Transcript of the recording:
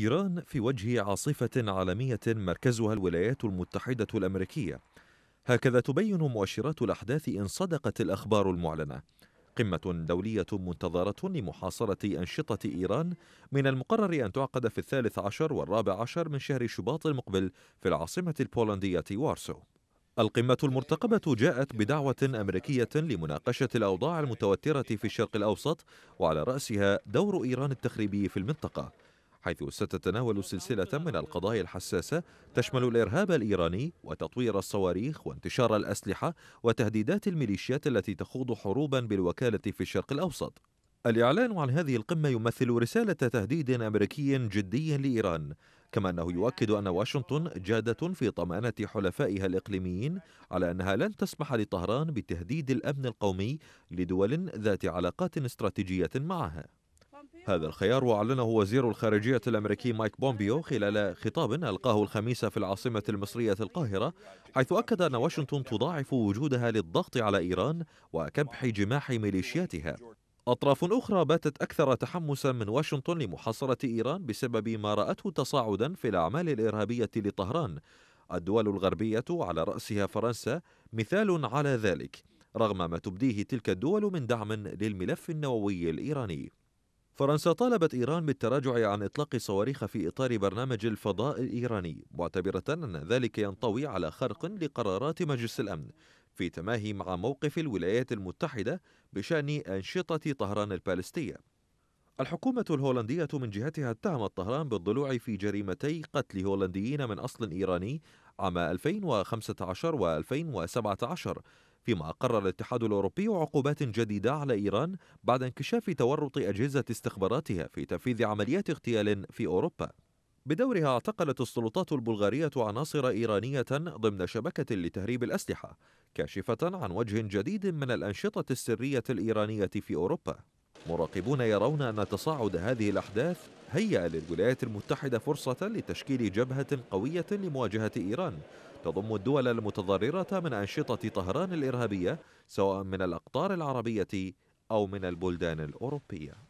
إيران في وجه عاصفة عالمية مركزها الولايات المتحدة الأمريكية هكذا تبين مؤشرات الأحداث إن صدقت الأخبار المعلنة قمة دولية منتظرة لمحاصرة أنشطة إيران من المقرر أن تعقد في الثالث عشر والرابع عشر من شهر شباط المقبل في العاصمة البولندية وارسو القمة المرتقبة جاءت بدعوة أمريكية لمناقشة الأوضاع المتوترة في الشرق الأوسط وعلى رأسها دور إيران التخريبي في المنطقة حيث ستتناول سلسلة من القضايا الحساسة تشمل الإرهاب الإيراني وتطوير الصواريخ وانتشار الأسلحة وتهديدات الميليشيات التي تخوض حروبا بالوكالة في الشرق الأوسط الإعلان عن هذه القمة يمثل رسالة تهديد أمريكي جدي لإيران كما أنه يؤكد أن واشنطن جادة في طمأنة حلفائها الإقليميين على أنها لن تسمح لطهران بتهديد الأمن القومي لدول ذات علاقات استراتيجية معها هذا الخيار وأعلنه وزير الخارجية الأمريكي مايك بومبيو خلال خطاب ألقاه الخميس في العاصمة المصرية القاهرة حيث أكد أن واشنطن تضاعف وجودها للضغط على إيران وكبح جماح ميليشياتها أطراف أخرى باتت أكثر تحمسا من واشنطن لمحاصرة إيران بسبب ما رأته تصاعدا في الأعمال الإرهابية لطهران الدول الغربية على رأسها فرنسا مثال على ذلك رغم ما تبديه تلك الدول من دعم للملف النووي الإيراني فرنسا طالبت إيران بالتراجع عن إطلاق الصواريخ في إطار برنامج الفضاء الإيراني معتبرة أن ذلك ينطوي على خرق لقرارات مجلس الأمن في تماهي مع موقف الولايات المتحدة بشأن أنشطة طهران البالستية الحكومة الهولندية من جهتها اتهمت طهران بالضلوع في جريمتي قتل هولنديين من أصل إيراني عام 2015 و 2017 فيما أقر الاتحاد الأوروبي عقوبات جديدة على إيران بعد انكشاف تورط أجهزة استخباراتها في تنفيذ عمليات اغتيال في أوروبا بدورها اعتقلت السلطات البلغارية عناصر إيرانية ضمن شبكة لتهريب الأسلحة كاشفة عن وجه جديد من الأنشطة السرية الإيرانية في أوروبا مراقبون يرون أن تصاعد هذه الأحداث هيأ للولايات المتحدة فرصة لتشكيل جبهة قوية لمواجهة إيران تضم الدول المتضررة من أنشطة طهران الإرهابية سواء من الأقطار العربية أو من البلدان الأوروبية